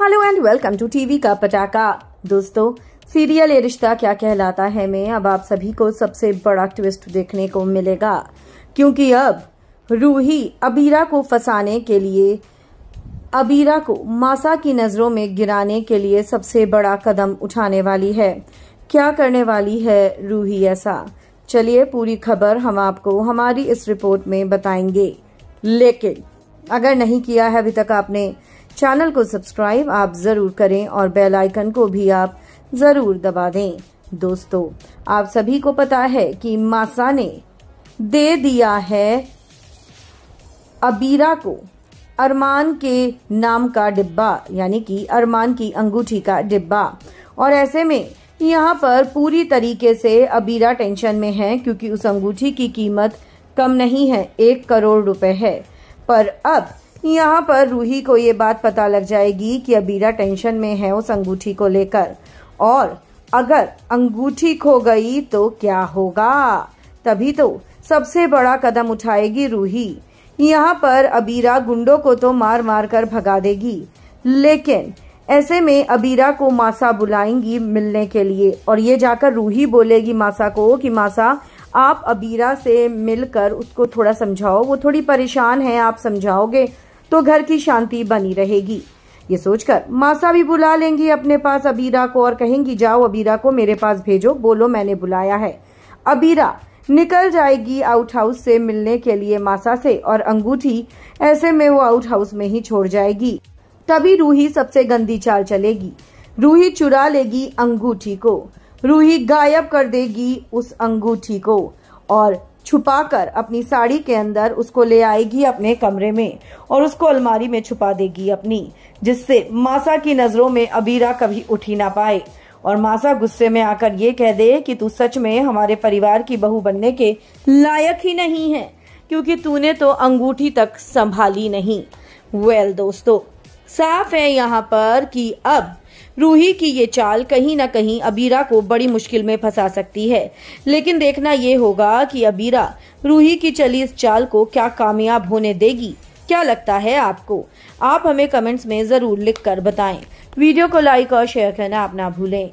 hello and welcome to TV का पटाखा दोस्तों सीरियल ये रिश्ता क्या कहलाता है में अब आप सभी को सबसे बड़ा ट्विस्ट देखने को मिलेगा क्योंकि अब रूही अबीरा को फंसाने के लिए अबीरा को मासा की नजरों में गिराने के लिए सबसे बड़ा कदम उठाने वाली है क्या करने वाली है रूही ऐसा चलिए पूरी खबर हम आपको हमारी इस रिपोर्ट में बताएंगे लेकिन अगर नहीं किया है अभी तक आपने चैनल को सब्सक्राइब आप जरूर करें और बेल आइकन को भी आप जरूर दबा दें दोस्तों आप सभी को पता है कि मासा ने दे दिया है अबीरा को अरमान के नाम का डिब्बा यानी कि अरमान की अंगूठी का डिब्बा और ऐसे में यहाँ पर पूरी तरीके से अबीरा टेंशन में है क्योंकि उस अंगूठी की कीमत कम नहीं है एक करोड़ रुपए है पर अब यहाँ पर रूही को ये बात पता लग जाएगी कि अबीरा टेंशन में है उस अंगूठी को लेकर और अगर अंगूठी खो गई तो क्या होगा तभी तो सबसे बड़ा कदम उठाएगी रूही यहाँ पर अबीरा गुंडों को तो मार मार कर भगा देगी लेकिन ऐसे में अबीरा को मासा बुलाएंगी मिलने के लिए और ये जाकर रूही बोलेगी मासा को कि मासा आप अबीरा से मिलकर उसको थोड़ा समझाओ वो थोड़ी परेशान है आप समझाओगे तो घर की शांति बनी रहेगी ये सोचकर मासा भी बुला लेंगी अपने पास अबीरा को और कहेंगी जाओ अबीरा को मेरे पास भेजो बोलो मैंने बुलाया है अबीरा निकल जाएगी आउट हाउस से मिलने के लिए मासा से और अंगूठी ऐसे में वो आउट हाउस में ही छोड़ जाएगी तभी रूही सबसे गंदी चाल चलेगी रूही चुरा लेगी अंगूठी को रूही गायब कर देगी उस अंगूठी को और छुपाकर अपनी साड़ी के अंदर उसको ले आएगी अपने कमरे में और उसको अलमारी में छुपा देगी अपनी जिससे मासा की नजरों में अबीरा कभी उठी ना पाए और मासा गुस्से में आकर ये कह दे कि तू सच में हमारे परिवार की बहू बनने के लायक ही नहीं है क्योंकि तूने तो अंगूठी तक संभाली नहीं वेल well, दोस्तों साफ है यहाँ पर कि अब रूही की ये चाल कहीं ना कहीं अबीरा को बड़ी मुश्किल में फंसा सकती है लेकिन देखना ये होगा कि अबीरा रूही की चली इस चाल को क्या कामयाब होने देगी क्या लगता है आपको आप हमें कमेंट्स में ज़रूर लिख कर बताएं वीडियो को लाइक और शेयर करना आप ना भूलें